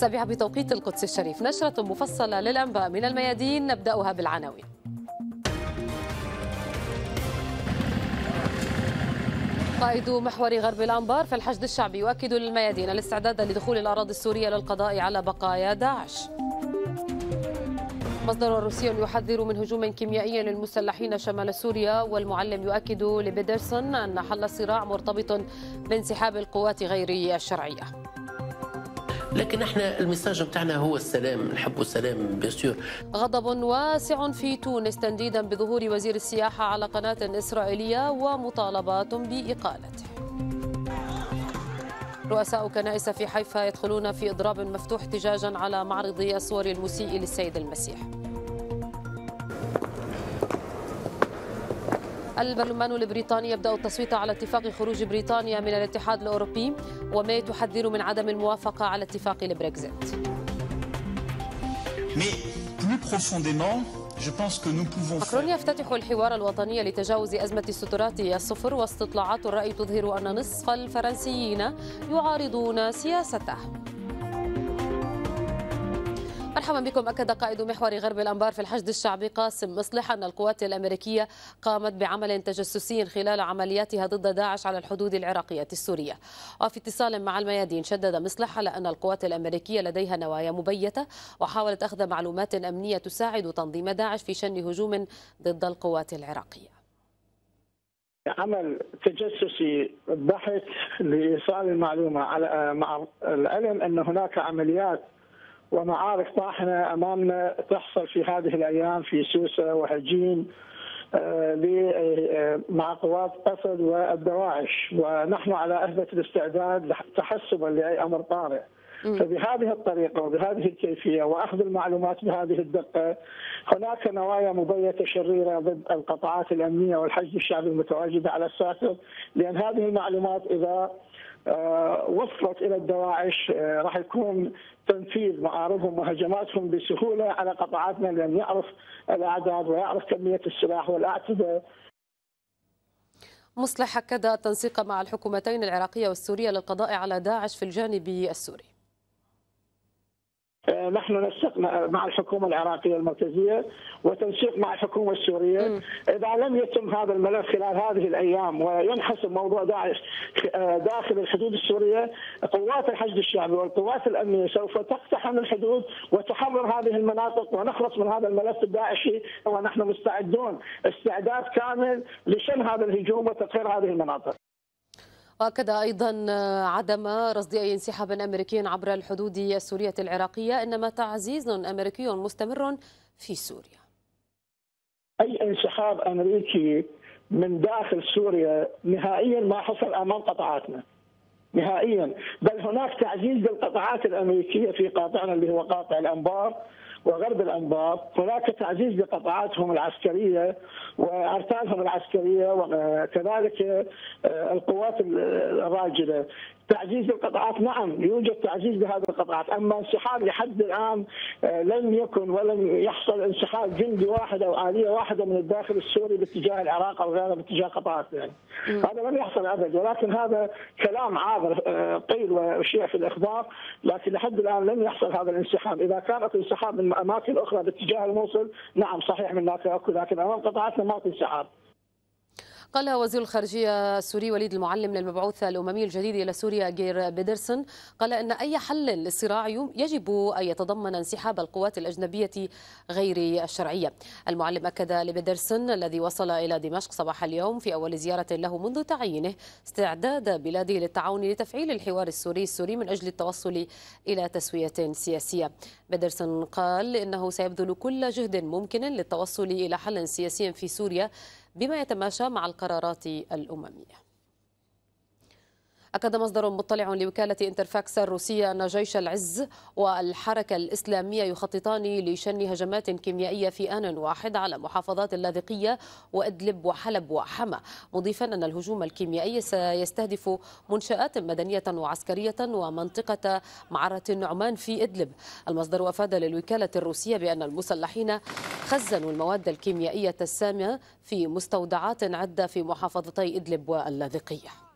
السابعة بتوقيت القدس الشريف نشرة مفصلة للأنباء من الميادين نبدأها بالعناوين قائد محور غرب الأنبار في الحشد الشعبي يؤكد للميادين الاستعداد لدخول الأراضي السورية للقضاء على بقايا داعش مصدر روسي يحذر من هجوم كيميائي للمسلحين شمال سوريا والمعلم يؤكد لبيدرسون أن حل الصراع مرتبط بانسحاب القوات غير الشرعية لكن احنا المساج بتاعنا هو السلام نحب السلام بيسير غضب واسع في تونس تنديدا بظهور وزير السياحة على قناة إسرائيلية ومطالبات بإقالته رؤساء كنائس في حيفا يدخلون في إضراب مفتوح احتجاجا على معرض الصور المسيء للسيد المسيح البرلمان البريطاني يبدأ التصويت على اتفاق خروج بريطانيا من الاتحاد الأوروبي وما تحذر من عدم الموافقة على اتفاق البريكزيت ماكرون يفتتح الحوار الوطني لتجاوز أزمة السترات الصفر واستطلاعات الرأي تظهر أن نصف الفرنسيين يعارضون سياسته مرحبا بكم أكد قائد محور غرب الأنبار في الحشد الشعبي قاسم مصلح أن القوات الأمريكية قامت بعمل تجسسي خلال عملياتها ضد داعش على الحدود العراقية السورية وفي اتصال مع الميادين شدد مصلح على أن القوات الأمريكية لديها نوايا مبيتة وحاولت أخذ معلومات أمنية تساعد تنظيم داعش في شن هجوم ضد القوات العراقية عمل تجسسي بحث لايصال المعلومه على مع العلم ان هناك عمليات ومعارك طاحنة أمامنا تحصل في هذه الأيام في سوسة وهجين آه، آه، مع قوات اسد والدواعش ونحن على اهبه الاستعداد تحسبا لاي امر طارئ. فبهذه الطريقة وبهذه الكيفية وأخذ المعلومات بهذه الدقة هناك نوايا مبيتة شريرة ضد القطاعات الأمنية والحشد الشعبي المتواجدة على الساحل لأن هذه المعلومات إذا آه، وصلت إلى الدواعش راح يكون تنفيذ معارضهم وهجماتهم بسهوله على قطاعاتنا من لم يعرف الاعداد ويعرف كميه السلاح والاتذه مصلح أكد التنسيق مع الحكومتين العراقية والسورية للقضاء على داعش في الجانب السوري آه، نحن نسق مع الحكومة العراقية المركزية وتنسيق مع الحكومة السورية إذا لم يتم هذا الملف خلال هذه الأيام وينحسب موضوع داعش آه، داخل الحدود السورية قوات الحشد الشعبي والقوات الأمنية سوف تقتحم الحدود وتحرر هذه المناطق ونخلص من هذا الملف الداعشي ونحن مستعدون استعداد كامل لشن هذا الهجوم وتطهير هذه المناطق واكد ايضا عدم رصد اي انسحاب امريكي عبر الحدود السوريه العراقيه انما تعزيز امريكي مستمر في سوريا. اي انسحاب امريكي من داخل سوريا نهائيا ما حصل امام قطاعاتنا. نهائيا بل هناك تعزيز للقطاعات الامريكيه في قاطعنا اللي هو قاطع الانبار وغرب الانباط هناك تعزيز لقطاعاتهم العسكريه وارتالهم العسكريه وكذلك آه، القوات الراجله تعزيز القطاعات نعم يوجد تعزيز بهذه القطاعات أما انسحاب لحد الآن آه، لم يكن ولم يحصل انسحاب جندي واحد أو آلية واحدة من الداخل السوري باتجاه العراق أو غيره باتجاه قطاعات يعني هذا لم يحصل أبد ولكن هذا كلام عابر آه، قيل وشيع في الإخبار لكن لحد الآن لم يحصل هذا الانسحاب إذا كانت انسحاب من أماكن أخرى باتجاه الموصل نعم صحيح من هناك لكن أمام قطاعاتنا ما في انسحاب قال وزير الخارجية السوري وليد المعلم للمبعوث الأممي الجديد إلى سوريا جير بيدرسون قال أن أي حل للصراع يجب أن يتضمن انسحاب القوات الأجنبية غير الشرعية المعلم أكد لبيدرسون الذي وصل إلى دمشق صباح اليوم في أول زيارة له منذ تعيينه استعداد بلاده للتعاون لتفعيل الحوار السوري السوري من أجل التوصل إلى تسوية سياسية بيدرسون قال إنه سيبذل كل جهد ممكن للتوصل إلى حل سياسي في سوريا بما يتماشى مع القرارات الأممية أكد مصدر مطلع لوكالة انترفاكس الروسية أن جيش العز والحركة الإسلامية يخططان لشن هجمات كيميائية في آن واحد على محافظات اللاذقية وإدلب وحلب وحما مضيفا أن الهجوم الكيميائي سيستهدف منشآت مدنية وعسكرية ومنطقة معرة النعمان في إدلب المصدر أفاد للوكالة الروسية بأن المسلحين خزنوا المواد الكيميائية السامة في مستودعات عدة في محافظتي إدلب واللاذقية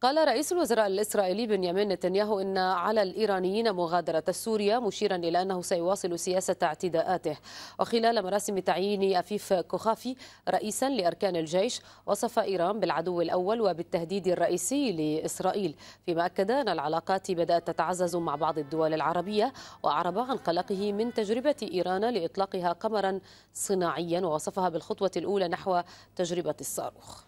قال رئيس الوزراء الإسرائيلي بنيامين نتنياهو إن على الإيرانيين مغادرة سوريا مشيرا إلى أنه سيواصل سياسة اعتداءاته وخلال مراسم تعيين أفيف كوخافي رئيسا لأركان الجيش وصف إيران بالعدو الأول وبالتهديد الرئيسي لإسرائيل فيما أكد أن العلاقات بدأت تتعزز مع بعض الدول العربية وأعرب عن قلقه من تجربة إيران لإطلاقها قمرا صناعيا ووصفها بالخطوة الأولى نحو تجربة الصاروخ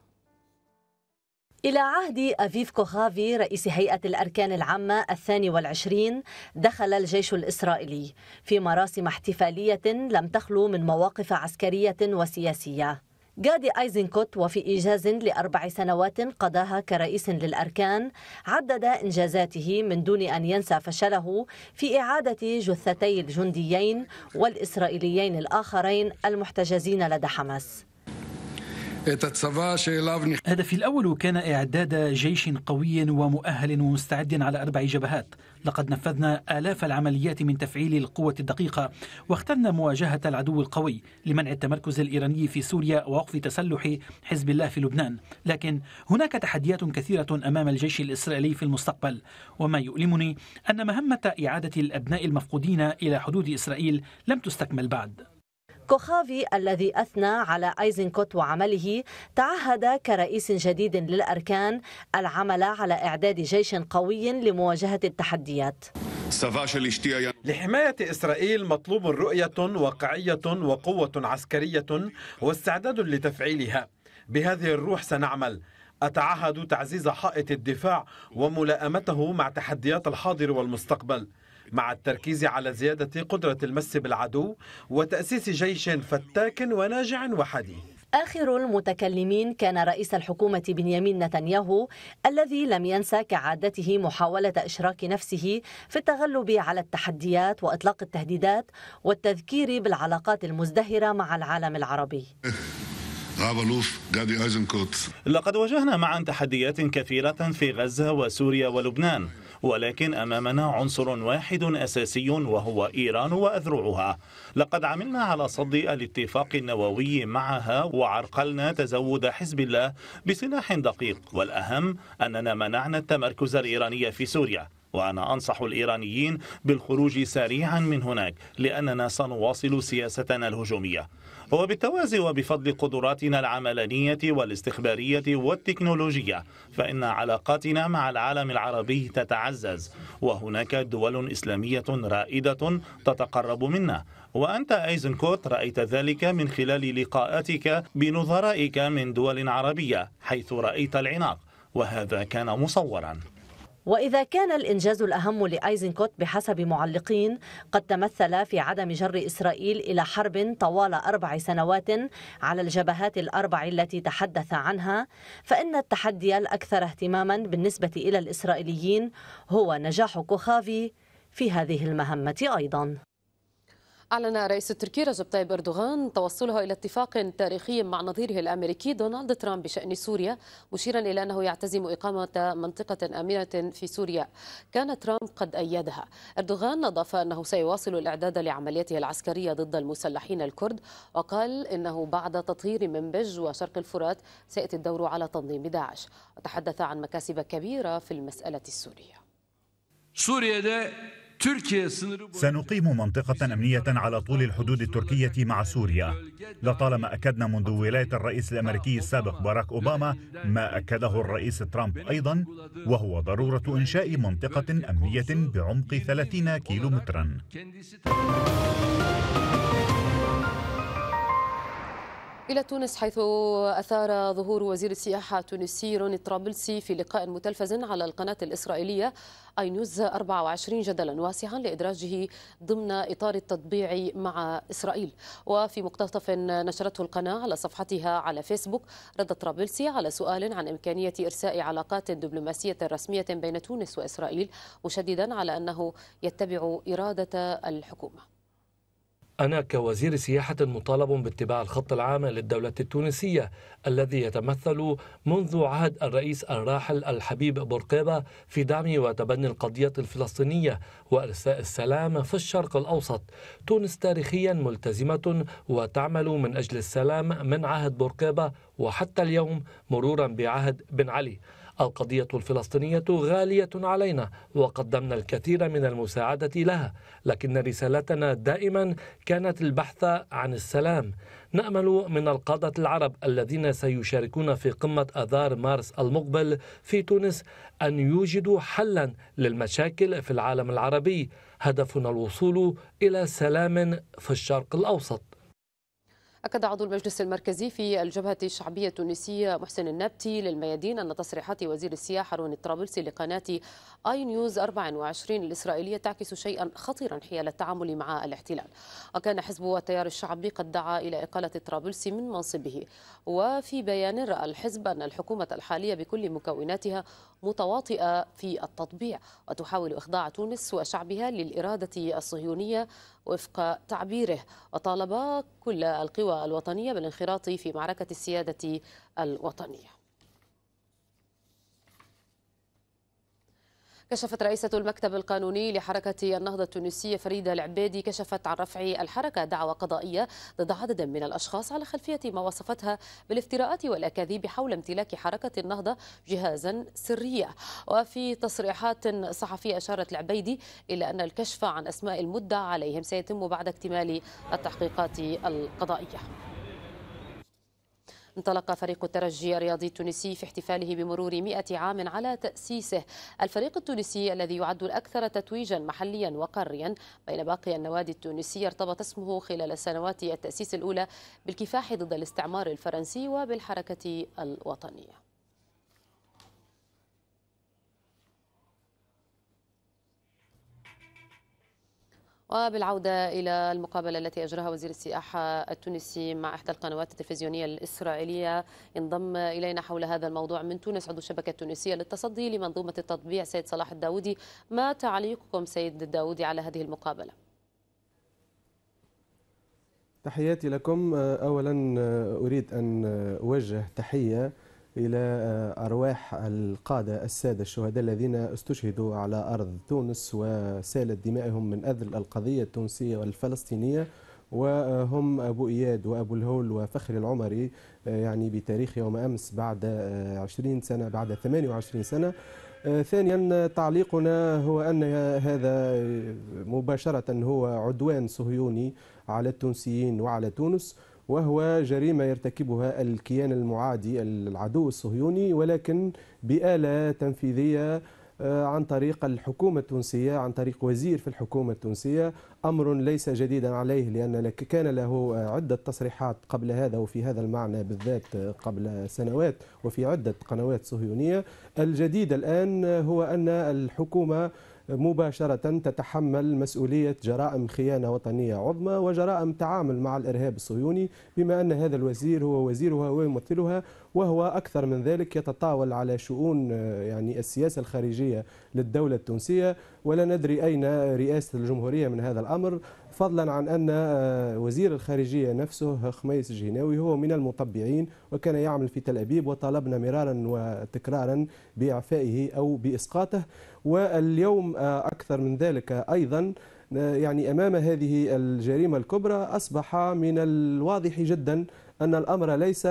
إلى عهد أفيف كوخافي رئيس هيئة الأركان العامة الثاني والعشرين دخل الجيش الإسرائيلي في مراسم احتفالية لم تخلو من مواقف عسكرية وسياسية جادي ايزنكوت وفي إيجاز لأربع سنوات قضاها كرئيس للأركان عدد إنجازاته من دون أن ينسى فشله في إعادة جثتي الجنديين والإسرائيليين الآخرين المحتجزين لدى حماس هدفي الأول كان إعداد جيش قوي ومؤهل ومستعد على أربع جبهات لقد نفذنا آلاف العمليات من تفعيل القوة الدقيقة واخترنا مواجهة العدو القوي لمنع التمركز الإيراني في سوريا ووقف تسلح حزب الله في لبنان لكن هناك تحديات كثيرة أمام الجيش الإسرائيلي في المستقبل وما يؤلمني أن مهمة إعادة الأبناء المفقودين إلى حدود إسرائيل لم تستكمل بعد كوخافي الذي أثنى على أيزنكوت وعمله تعهد كرئيس جديد للأركان العمل على إعداد جيش قوي لمواجهة التحديات لحماية إسرائيل مطلوب رؤية واقعية وقوة عسكرية واستعداد لتفعيلها بهذه الروح سنعمل أتعهد تعزيز حائط الدفاع وملائمته مع تحديات الحاضر والمستقبل مع التركيز على زيادة قدرة المس بالعدو وتأسيس جيش فتاك وناجع وحديث آخر المتكلمين كان رئيس الحكومة بنيامين نتنياهو الذي لم ينسى كعادته محاولة إشراك نفسه في التغلب على التحديات وإطلاق التهديدات والتذكير بالعلاقات المزدهرة مع العالم العربي لقد واجهنا معا تحديات كثيرة في غزة وسوريا ولبنان ولكن أمامنا عنصر واحد أساسي وهو إيران وأذرعها لقد عملنا على صد الاتفاق النووي معها وعرقلنا تزود حزب الله بسلاح دقيق والأهم أننا منعنا التمركز الإيراني في سوريا وأنا أنصح الإيرانيين بالخروج سريعا من هناك لأننا سنواصل سياستنا الهجومية وبالتوازي وبفضل قدراتنا العملانية والاستخبارية والتكنولوجية فإن علاقاتنا مع العالم العربي تتعزز وهناك دول إسلامية رائدة تتقرب منا وأنت أيزنكوت رأيت ذلك من خلال لقاءاتك بنظرائك من دول عربية حيث رأيت العناق وهذا كان مصوراً وإذا كان الإنجاز الأهم لأيزنكوت بحسب معلقين قد تمثل في عدم جر إسرائيل إلى حرب طوال أربع سنوات على الجبهات الأربع التي تحدث عنها فإن التحدي الأكثر اهتماما بالنسبة إلى الإسرائيليين هو نجاح كوخافي في هذه المهمة أيضا أعلن رئيس التركي رجب طيب أردوغان توصله إلى اتفاق تاريخي مع نظيره الأمريكي دونالد ترامب بشأن سوريا مشيرا إلى أنه يعتزم إقامة منطقة آمنة في سوريا كان ترامب قد أيدها أردوغان أضاف أنه سيواصل الإعداد لعمليته العسكرية ضد المسلحين الكرد وقال إنه بعد تطهير منبج وشرق الفرات سيأتي الدور على تنظيم داعش وتحدث عن مكاسب كبيرة في المسألة السورية سوريا ده سنقيم منطقة أمنية على طول الحدود التركية مع سوريا لطالما أكدنا منذ ولاية الرئيس الأمريكي السابق باراك أوباما ما أكده الرئيس ترامب أيضا وهو ضرورة إنشاء منطقة أمنية بعمق 30 كيلومترا إلى تونس حيث أثار ظهور وزير السياحة التونسي روني طرابلسي في لقاء متلفز على القناة الإسرائيلية أي نيوز 24 جدلا واسعا لإدراجه ضمن إطار التطبيع مع إسرائيل وفي مقتطف نشرته القناة على صفحتها على فيسبوك رد طرابلسي على سؤال عن إمكانية إرساء علاقات دبلوماسية رسمية بين تونس وإسرائيل مشددا على أنه يتبع إرادة الحكومة أنا كوزير سياحة مطالب باتباع الخط العام للدولة التونسية الذي يتمثل منذ عهد الرئيس الراحل الحبيب بورقيبة في دعم وتبني القضية الفلسطينية وإرساء السلام في الشرق الأوسط تونس تاريخيا ملتزمة وتعمل من أجل السلام من عهد بورقيبة وحتى اليوم مرورا بعهد بن علي القضية الفلسطينية غالية علينا وقدمنا الكثير من المساعدة لها لكن رسالتنا دائما كانت البحث عن السلام نأمل من القادة العرب الذين سيشاركون في قمة أذار مارس المقبل في تونس أن يوجدوا حلا للمشاكل في العالم العربي هدفنا الوصول إلى سلام في الشرق الأوسط أكد عضو المجلس المركزي في الجبهة الشعبية التونسية محسن النبتي للميادين أن تصريحات وزير السياحة روني الطرابلسي لقناة آي نيوز 24 الإسرائيلية تعكس شيئا خطيرا حيال التعامل مع الاحتلال وكان حزب التيار الشعبي قد دعا إلى إقالة الطرابلسي من منصبه وفي بيان رأى الحزب أن الحكومة الحالية بكل مكوناتها متواطئة في التطبيع وتحاول إخضاع تونس وشعبها للإرادة الصهيونية وفق تعبيره وطالب كل القوى الوطنية بالانخراط في معركة السيادة الوطنية كشفت رئيسة المكتب القانوني لحركة النهضة التونسية فريدة العبادي كشفت عن رفع الحركة دعوى قضائية ضد عدد من الأشخاص على خلفية ما وصفتها بالافتراءات والأكاذيب حول امتلاك حركة النهضة جهازا سريا وفي تصريحات صحفية أشارت العبيدي إلى أن الكشف عن أسماء المدعى عليهم سيتم بعد اكتمال التحقيقات القضائية انطلق فريق الترجي الرياضي التونسي في احتفاله بمرور 100 عام على تأسيسه الفريق التونسي الذي يعد الأكثر تتويجا محليا وقريا بين باقي النوادي التونسية ارتبط اسمه خلال سنوات التأسيس الأولى بالكفاح ضد الاستعمار الفرنسي وبالحركة الوطنية وبالعودة إلى المقابلة التي أجراها وزير السياحة التونسي مع إحدى القنوات التلفزيونية الإسرائيلية انضم إلينا حول هذا الموضوع من تونس عضو الشبكة التونسية للتصدي لمنظومة التطبيع سيد صلاح الداودي ما تعليقكم سيد الداودي على هذه المقابلة؟ تحياتي لكم أولا أريد أن أوجه تحية إلى آه، أرواح القادة السادة الشهداء الذين استشهدوا على أرض تونس وسالت دمائهم من أذل القضية التونسية والفلسطينية وهم أبو إياد وأبو الهول وفخر العمري آه، يعني بتاريخ يوم أمس بعد 20 آه، سنة بعد 28 سنة ثانيا تعليقنا هو أن هذا مباشرة هو عدوان صهيوني على التونسيين وعلى تونس وهو جريمة يرتكبها الكيان المعادي العدو الصهيوني ولكن بآلة تنفيذية آه، عن طريق الحكومة التونسية عن طريق وزير في الحكومة التونسية أمر ليس جديدا عليه لأن كان له عدة تصريحات قبل هذا وفي هذا المعنى بالذات آه، قبل سنوات وفي عدة قنوات صهيونية الجديد الآن هو أن الحكومة مباشرة تتحمل مسؤولية جرائم خيانة وطنية عظمى وجرائم تعامل مع الإرهاب الصهيوني بما أن هذا الوزير هو وزيرها ويمثلها وهو أكثر من ذلك يتطاول على شؤون آه، يعني السياسة الخارجية للدولة التونسية ولا ندري أين رئاسة الجمهورية من هذا الأمر فضلا عن أن آه، وزير الخارجية نفسه خميس الجهناوي هو من المطبعين وكان يعمل في تل أبيب وطالبنا مرارا وتكرارا بإعفائه أو بإسقاطه واليوم آه، أكثر من ذلك أيضا آه، يعني أمام هذه الجريمة الكبرى أصبح من الواضح جدا أن الأمر ليس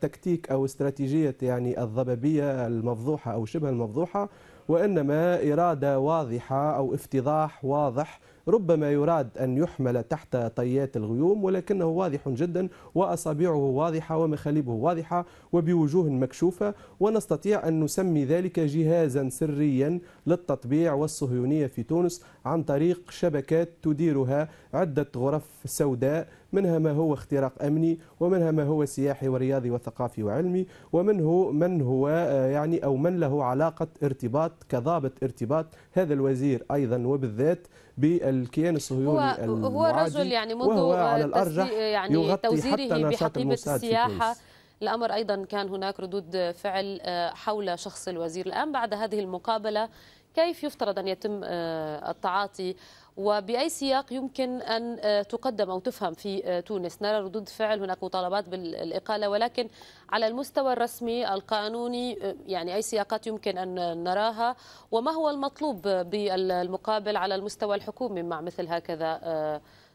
تكتيك أو استراتيجية يعني الضبابية المفضوحة أو شبه المفضوحة وإنما إرادة واضحة أو افتضاح واضح ربما يراد أن يحمل تحت طيات الغيوم ولكنه واضح جدا وأصابعه واضحة ومخالبه واضحة وبوجوه مكشوفة ونستطيع أن نسمي ذلك جهازا سريا للتطبيع والصهيونية في تونس عن طريق شبكات تديرها عدة غرف سوداء منها ما هو اختراق أمني ومنها ما هو سياحي ورياضي وثقافي وعلمي ومنه من هو آه، يعني أو من له علاقة ارتباط كضابط ارتباط هذا الوزير أيضا وبالذات بالكيان الصهيوني هو, هو رجل يعني منذ وهو على الأرجح يعني يغطي توزيره حتى بحقيبة السياحة الأمر أيضا كان هناك ردود فعل آه، حول شخص الوزير الآن بعد هذه المقابلة كيف يفترض أن يتم آه، التعاطي وبأي سياق يمكن أن آه، تقدم أو تفهم في آه، تونس نرى ردود فعل هناك مطالبات بالإقالة ولكن على المستوى الرسمي القانوني آه، يعني أي سياقات يمكن أن نراها وما هو المطلوب بالمقابل على المستوى الحكومي مع مثل هكذا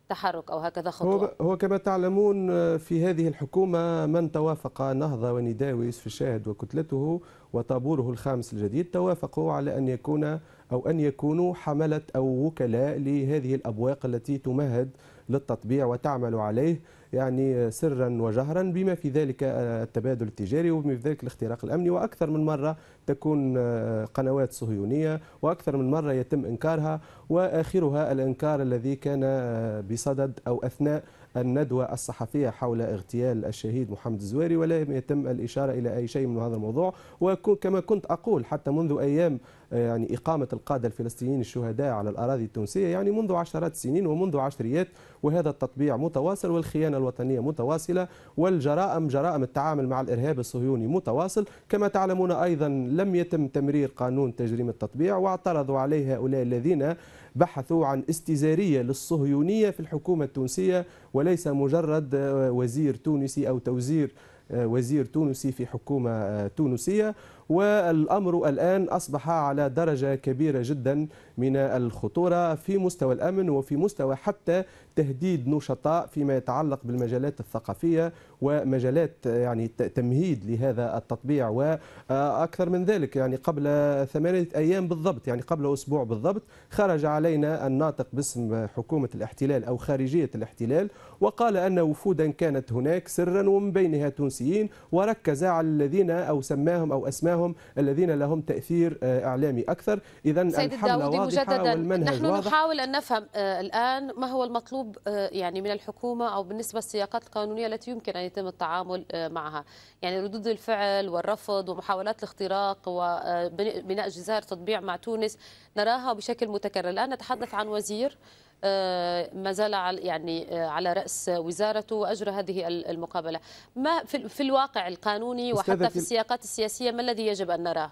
تحرك أو هكذا خطوة هو, كما تعلمون في هذه الحكومة من توافق نهضة ونداويس في الشاهد وكتلته وطابوره الخامس الجديد توافقوا على أن يكون أو أن يكونوا حملة أو وكلاء لهذه الأبواق التي تمهد للتطبيع وتعمل عليه يعني سرا وجهرا بما في ذلك التبادل التجاري وبما في ذلك الاختراق الامني واكثر من مره تكون قنوات صهيونيه واكثر من مره يتم انكارها واخرها الانكار الذي كان بصدد او اثناء الندوة الصحفية حول اغتيال الشهيد محمد الزواري ولا يتم الإشارة إلى أي شيء من هذا الموضوع وكما كنت أقول حتى منذ أيام يعني إقامة القادة الفلسطينيين الشهداء على الأراضي التونسية يعني منذ عشرات السنين ومنذ عشريات وهذا التطبيع متواصل والخيانة الوطنية متواصلة والجرائم جرائم التعامل مع الإرهاب الصهيوني متواصل كما تعلمون أيضا لم يتم تمرير قانون تجريم التطبيع واعترضوا عليه هؤلاء الذين بحثوا عن استزارية للصهيونية في الحكومة التونسية وليس مجرد وزير تونسي أو توزير آه، وزير تونسي في حكومة آه، تونسية والأمر الآن أصبح على درجة كبيرة جدا من الخطورة في مستوى الأمن وفي مستوى حتى تهديد نشطاء فيما يتعلق بالمجالات الثقافية ومجالات يعني تمهيد لهذا التطبيع واكثر من ذلك يعني قبل ثمانيه ايام بالضبط يعني قبل اسبوع بالضبط خرج علينا الناطق باسم حكومه الاحتلال او خارجيه الاحتلال وقال ان وفودا كانت هناك سرا ومن بينها تونسيين وركز على الذين او سماهم او اسماهم الذين لهم تاثير آه، اعلامي اكثر اذا الحمله واضحه والمنهج نحن واضح. نحاول ان نفهم آه، الان ما هو المطلوب آه، يعني من الحكومه او بالنسبه للسياقات القانونيه التي يمكن ان يتم التعامل آه، معها يعني ردود الفعل والرفض ومحاولات الاختراق وبناء جزائر تطبيع مع تونس نراها بشكل متكرر الآن نتحدث عن وزير آه، ما زال على يعني آه، على راس وزارته واجرى هذه المقابله ما في الواقع القانوني وحتى في السياقات السياسيه ما الذي يجب ان نراه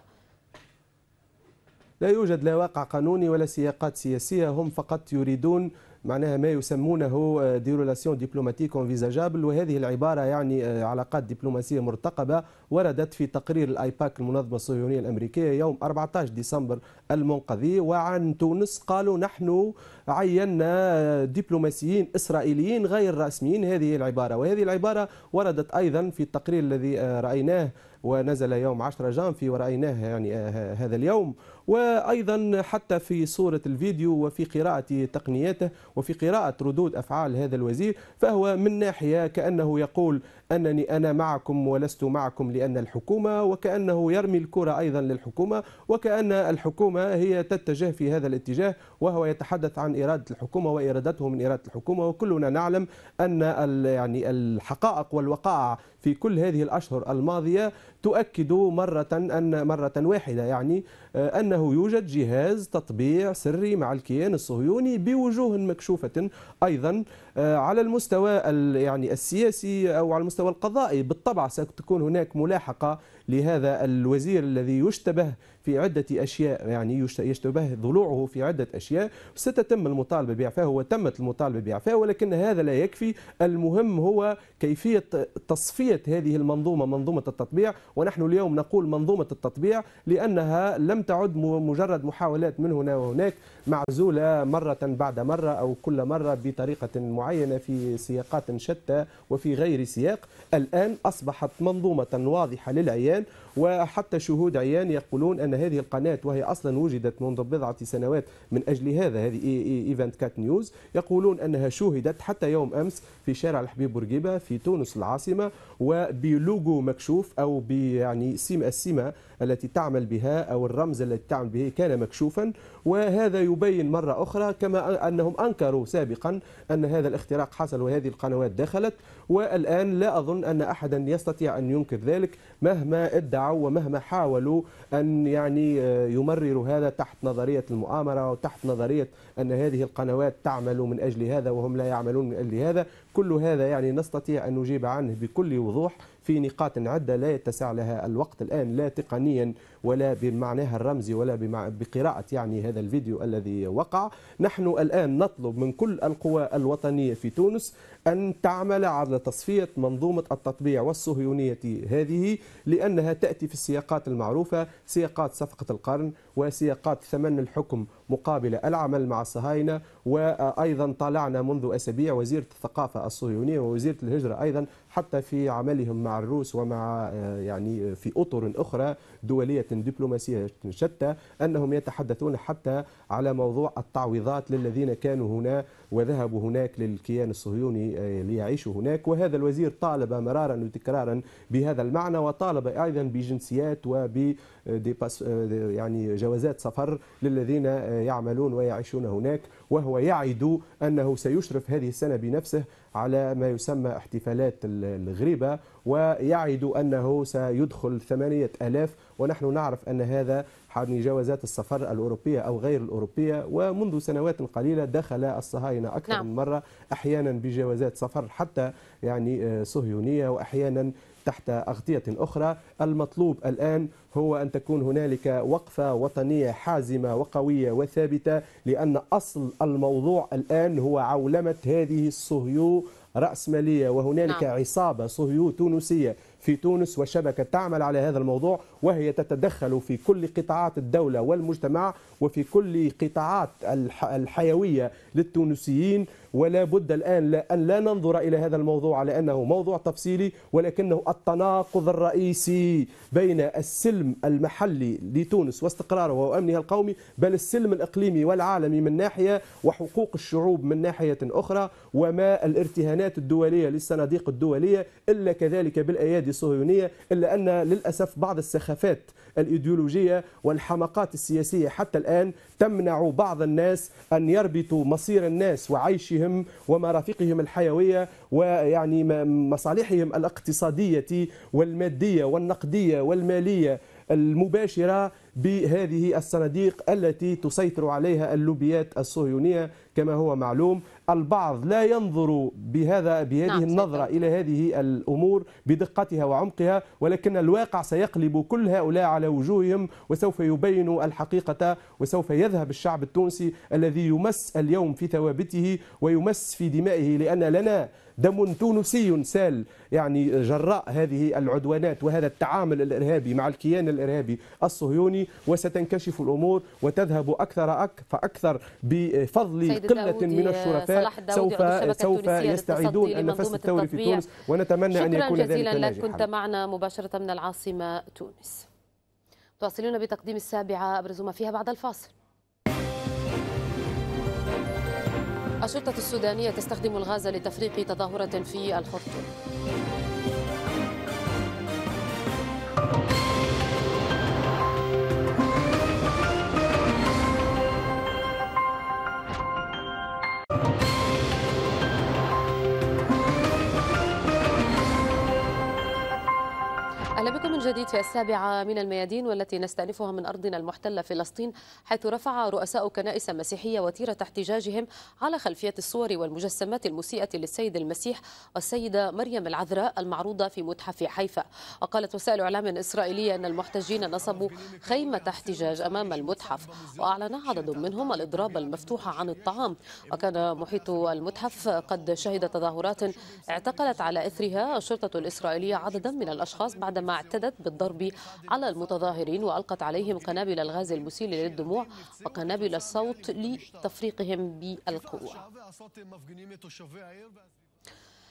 لا يوجد لا واقع قانوني ولا سياقات سياسيه هم فقط يريدون معناها ما يسمونه آه، دي رولاسيون ديبلوماتيك انفيزاجابل وهذه العباره يعني آه، علاقات دبلوماسيه مرتقبه وردت في تقرير الايباك المنظمه الصهيونيه الامريكيه يوم 14 ديسمبر المنقضي وعن تونس قالوا نحن عينا دبلوماسيين اسرائيليين غير رسميين هذه العباره وهذه العباره وردت ايضا في التقرير الذي آه، رايناه ونزل يوم 10 جانفي ورأيناه يعني آه، آه، هذا اليوم وأيضا حتى في صورة الفيديو وفي قراءة تقنياته وفي قراءة ردود أفعال هذا الوزير فهو من ناحية كأنه يقول أنني أنا معكم ولست معكم لأن الحكومة وكأنه يرمي الكرة أيضا للحكومة وكأن الحكومة هي تتجه في هذا الاتجاه وهو يتحدث عن إرادة الحكومة وإرادته من إرادة الحكومة وكلنا نعلم أن يعني الحقائق والوقائع في كل هذه الأشهر الماضية تؤكد مرة أن مرة واحدة يعني آه، أنه يوجد جهاز تطبيع سري مع الكيان الصهيوني بوجوه مكشوفة أيضا آه، على المستوى يعني السياسي أو على المستوى القضائي بالطبع ستكون هناك ملاحقة لهذا الوزير الذي يشتبه في عدة أشياء يعني يشتبه ضلوعه في عدة أشياء ستتم المطالبة بإعفائه وتمت المطالبة بإعفائه ولكن هذا لا يكفي المهم هو كيفية تصفية هذه المنظومة منظومة التطبيع ونحن اليوم نقول منظومة التطبيع لأنها لم تعد مجرد محاولات من هنا وهناك معزولة مرة بعد مرة أو كل مرة بطريقة معينة في سياقات شتى وفي غير سياق الآن أصبحت منظومة واضحة للعيان وحتى شهود عيان يقولون أن هذه القناة وهي أصلا وجدت منذ بضعة سنوات من أجل هذا هذه إيفنت كات نيوز يقولون أنها شهدت حتى يوم أمس في شارع الحبيب بورقيبة في تونس العاصمة وبلوجو مكشوف أو يعني سيم السمة التي تعمل بها أو الرمز الذي تعمل به كان مكشوفا وهذا يبين مرة أخرى كما أنهم أنكروا سابقا أن هذا الاختراق حصل وهذه القنوات دخلت والآن لا أظن أن أحدا يستطيع أن ينكر ذلك مهما ادعوا ومهما حاولوا أن يعني آه، يمرروا هذا تحت نظرية المؤامرة وتحت نظرية أن هذه القنوات تعمل من أجل هذا وهم لا يعملون من أجل هذا كل هذا يعني نستطيع أن نجيب عنه بكل وضوح في نقاط عدة لا يتسع لها الوقت الآن لا تقنيا ولا بمعناها الرمزي ولا بقراءة يعني هذا الفيديو الذي وقع نحن الآن نطلب من كل القوى الوطنية في تونس أن تعمل على تصفية منظومة التطبيع والصهيونية هذه لأنها تأتي في السياقات المعروفة سياقات صفقة القرن وسياقات ثمن الحكم مقابل العمل مع الصهاينة وأيضا طالعنا منذ أسابيع وزيرة الثقافة الصهيونية ووزيرة الهجرة أيضا حتى في عملهم مع الروس ومع آه، يعني في أطر أخرى دولية دبلوماسية شتى أنهم يتحدثون حتى على موضوع التعويضات للذين كانوا هنا وذهبوا هناك للكيان الصهيوني ليعيشوا هناك وهذا الوزير طالب مرارا وتكرارا بهذا المعنى وطالب ايضا بجنسيات وب يعني جوازات سفر للذين يعملون ويعيشون هناك وهو يعد انه سيشرف هذه السنه بنفسه على ما يسمى احتفالات الغريبة ويعد أنه سيدخل 8000 ونحن نعرف أن هذا حد جوازات السفر الأوروبية أو غير الأوروبية ومنذ سنوات قليلة دخل الصهاينة أكثر نعم. من مرة أحيانا بجوازات سفر حتى يعني آه، صهيونية وأحيانا تحت أغطية أخرى المطلوب الآن هو أن تكون هنالك وقفة وطنية حازمة وقوية وثابتة لأن أصل الموضوع الآن هو عولمة هذه الصهيو رأسمالية وهنالك نعم. عصابة صهيو تونسية في تونس وشبكة تعمل على هذا الموضوع وهي تتدخل في كل قطاعات الدولة والمجتمع وفي كل قطاعات الحيوية للتونسيين ولا بد الآن أن لا ننظر إلى هذا الموضوع على أنه موضوع تفصيلي ولكنه التناقض الرئيسي بين السلم المحلي لتونس واستقراره وأمنها القومي بل السلم الإقليمي والعالمي من ناحية وحقوق الشعوب من ناحية أخرى وما الارتهانات الدولية للصناديق الدولية إلا كذلك بالأيادي الصهيونية إلا أن للأسف بعض السخافات الإيديولوجية والحمقات السياسية حتى الآن الآن تمنع بعض الناس أن يربطوا مصير الناس وعيشهم ومرافقهم الحيوية ويعني مصالحهم الاقتصادية والمادية والنقدية والمالية المباشرة بهذه الصناديق التي تسيطر عليها اللوبيات الصهيونية كما هو معلوم البعض لا ينظر بهذا بهذه نعم النظرة إلى هذه الأمور بدقتها وعمقها ولكن الواقع سيقلب كل هؤلاء على وجوههم وسوف يبين الحقيقة وسوف يذهب الشعب التونسي الذي يمس اليوم في ثوابته ويمس في دمائه لأن لنا دم تونسي سال يعني جراء هذه العدوانات وهذا التعامل الإرهابي مع الكيان الإرهابي الصهيوني وستنكشف الأمور وتذهب أكثر فأكثر بفضل قلة من آه، الشرفاء سوف سوف يستعيدون النفس الثوري في تونس ونتمنى أن يكون ذلك شكرا جزيلا لك كنت معنا مباشرة من العاصمة تونس تواصلون بتقديم السابعة أبرز ما فيها بعد الفاصل الشرطة السودانية تستخدم الغاز لتفريق تظاهرة في الخرطوم جديد في السابعة من الميادين والتي نستأنفها من أرضنا المحتلة فلسطين حيث رفع رؤساء كنائس مسيحية وتيرة احتجاجهم على خلفية الصور والمجسمات المسيئة للسيد المسيح والسيدة مريم العذراء المعروضة في متحف حيفا وقالت وسائل إعلام إسرائيلية أن المحتجين نصبوا خيمة احتجاج أمام المتحف وأعلن عدد منهم الإضراب المفتوح عن الطعام وكان محيط المتحف قد شهد تظاهرات اعتقلت على إثرها الشرطة الإسرائيلية عددا من الأشخاص بعدما اعتدت قامت بالضرب على المتظاهرين وألقت عليهم قنابل الغاز المسيل للدموع وقنابل الصوت لتفريقهم بالقوة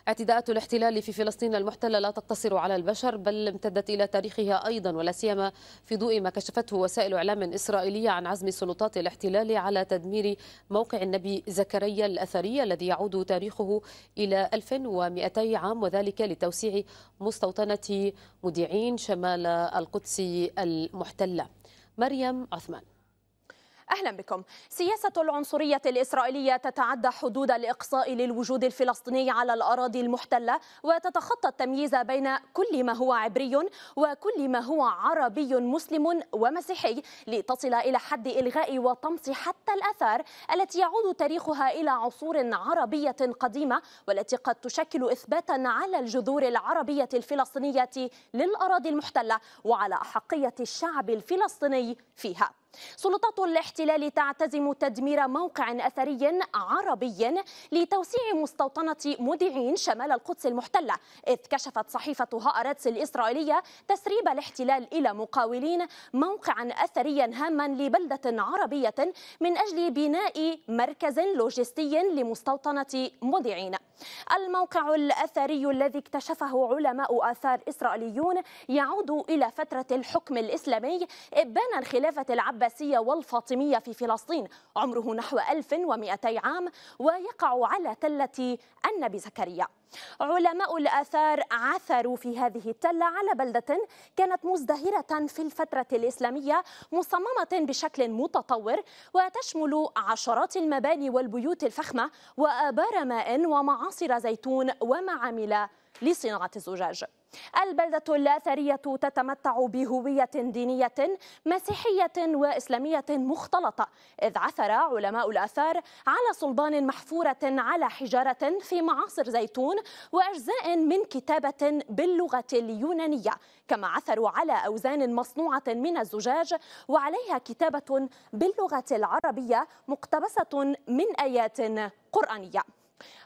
اعتداءات الاحتلال في فلسطين المحتلة لا تقتصر على البشر بل امتدت إلى تاريخها أيضا ولا سيما في ضوء ما كشفته وسائل إعلام إسرائيلية عن عزم سلطات الاحتلال على تدمير موقع النبي زكريا الأثري الذي يعود تاريخه إلى 1200 عام وذلك لتوسيع مستوطنة مودعين شمال القدس المحتلة مريم عثمان أهلا بكم سياسة العنصرية الإسرائيلية تتعدى حدود الإقصاء للوجود الفلسطيني على الأراضي المحتلة وتتخطى التمييز بين كل ما هو عبري وكل ما هو عربي مسلم ومسيحي لتصل إلى حد إلغاء وطمس حتى الأثار التي يعود تاريخها إلى عصور عربية قديمة والتي قد تشكل إثباتا على الجذور العربية الفلسطينية للأراضي المحتلة وعلى أحقية الشعب الفلسطيني فيها سلطات الاحتلال تعتزم تدمير موقع أثري عربي لتوسيع مستوطنة مدعين شمال القدس المحتلة إذ كشفت صحيفة هآرتس الإسرائيلية تسريب الاحتلال إلى مقاولين موقعا أثريا هاما لبلدة عربية من أجل بناء مركز لوجستي لمستوطنة مدعين الموقع الأثري الذي اكتشفه علماء آثار إسرائيليون يعود إلى فترة الحكم الإسلامي إبان الخلافة العباسية والفاطمية في فلسطين عمره نحو 1200 عام ويقع على تلة النبي زكريا علماء الآثار عثروا في هذه التلة على بلدة كانت مزدهرة في الفترة الإسلامية مصممة بشكل متطور وتشمل عشرات المباني والبيوت الفخمة وآبار ماء ومعاصر زيتون ومعامل لصناعة الزجاج البلدة الأثرية تتمتع بهوية دينية مسيحية وإسلامية مختلطة إذ عثر علماء الآثار على صلبان محفورة على حجارة في معاصر زيتون وأجزاء من كتابة باللغة اليونانية كما عثروا على أوزان مصنوعة من الزجاج وعليها كتابة باللغة العربية مقتبسة من آيات قرآنية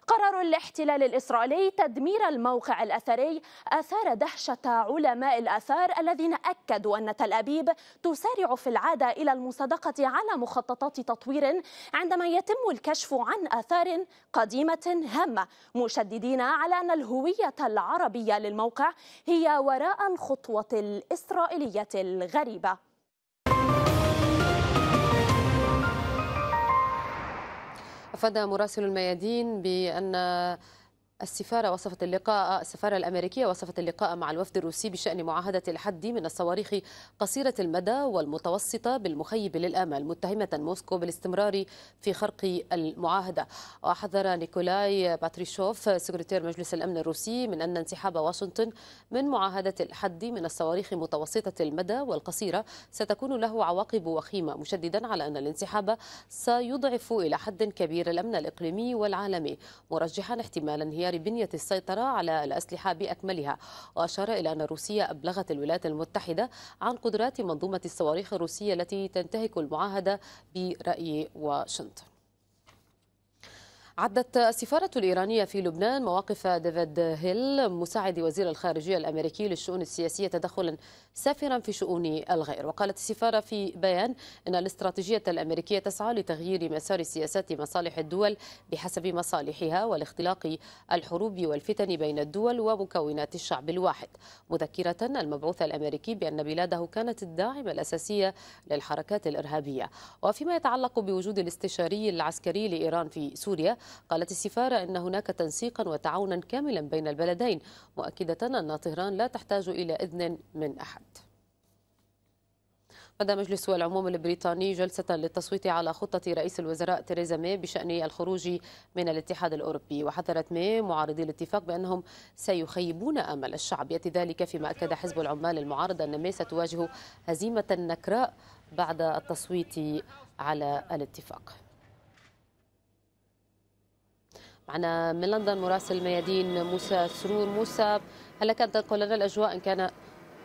قرار الاحتلال الإسرائيلي تدمير الموقع الأثري أثار دهشة علماء الآثار الذين أكدوا أن تل أبيب تسارع في العادة إلى المصادقة على مخططات تطوير عندما يتم الكشف عن آثار قديمة هامة مشددين على أن الهوية العربية للموقع هي وراء الخطوة الإسرائيلية الغريبة أفاد مراسل الميادين بأن السفارة وصفت اللقاء السفارة الأمريكية وصفت اللقاء مع الوفد الروسي بشأن معاهدة الحد من الصواريخ قصيرة المدى والمتوسطة بالمخيب للآمال متهمة موسكو بالاستمرار في خرق المعاهدة وحذر نيكولاي باتريشوف سكرتير مجلس الأمن الروسي من أن انسحاب واشنطن من معاهدة الحد من الصواريخ متوسطة المدى والقصيرة ستكون له عواقب وخيمة مشددا على أن الانسحاب سيضعف إلى حد كبير الأمن الإقليمي والعالمي مرجحا احتمالا هي انهيار بنية السيطرة على الأسلحة بأكملها وأشار إلى أن روسيا أبلغت الولايات المتحدة عن قدرات منظومة الصواريخ الروسية التي تنتهك المعاهدة برأي واشنطن عدت السفارة الإيرانية في لبنان مواقف ديفيد هيل مساعد وزير الخارجية الأمريكي للشؤون السياسية تدخلا سافرا في شؤون الغير وقالت السفارة في بيان أن الاستراتيجية الأمريكية تسعى لتغيير مسار سياسات مصالح الدول بحسب مصالحها والاختلاق الحروب والفتن بين الدول ومكونات الشعب الواحد مذكرة المبعوث الأمريكي بأن بلاده كانت الداعم الأساسية للحركات الإرهابية وفيما يتعلق بوجود الاستشاري العسكري لإيران في سوريا قالت السفارة أن هناك تنسيقا وتعاونا كاملا بين البلدين مؤكدة أن طهران لا تحتاج إلى إذن من أحد قضى مجلس العموم البريطاني جلسة للتصويت على خطة رئيس الوزراء تيريزا مي بشأن الخروج من الاتحاد الأوروبي وحذرت مي معارضي الاتفاق بأنهم سيخيبون أمل الشعب يأتي ذلك فيما أكد حزب العمال المعارض أن مي ستواجه هزيمة نكراء بعد التصويت على الاتفاق معنا من لندن مراسل ميادين موسى سرور موسى هل كانت تنقل لنا الأجواء إن كان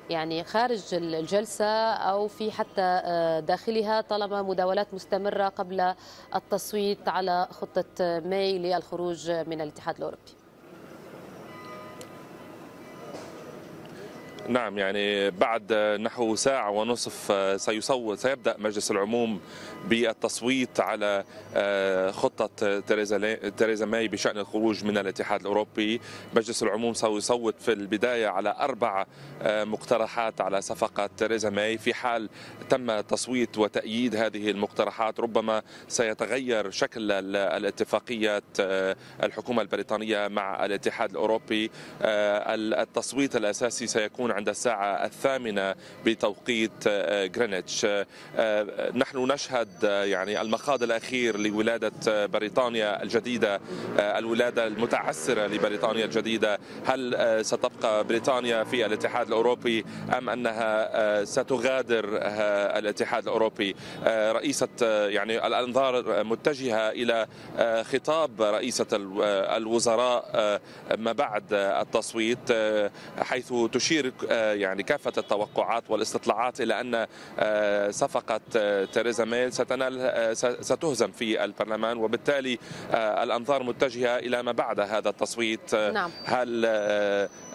يعني خارج الجلسة أو في حتى آه، داخلها طالما مداولات مستمرة قبل التصويت على خطة ماي للخروج من الاتحاد الأوروبي نعم يعني بعد نحو ساعة ونصف آه، سيصوت سيبدأ مجلس العموم بالتصويت على آه، خطة آه، تريزا ماي بشأن الخروج من الاتحاد الأوروبي مجلس العموم سيصوت في البداية على أربع مقترحات على صفقة تريزا ماي في حال تم تصويت وتأييد هذه المقترحات ربما سيتغير شكل الاتفاقية الحكومة البريطانية مع الاتحاد الأوروبي التصويت الأساسي سيكون عند الساعة الثامنة بتوقيت آه، غرينتش آه، آه، نحن نشهد يعني المخاض الأخير لولادة بريطانيا الجديدة الولادة المتعسرة لبريطانيا الجديدة هل ستبقى بريطانيا في الاتحاد الأوروبي أم أنها ستغادر الاتحاد الأوروبي رئيسة يعني الأنظار متجهة إلى خطاب رئيسة الوزراء ما بعد التصويت حيث تشير آه، يعني كافه التوقعات والاستطلاعات الى ان آه، صفقه آه، تيريزا ميل ستنال ستهزم في البرلمان وبالتالي الانظار متجهه الى ما بعد هذا التصويت نعم. هل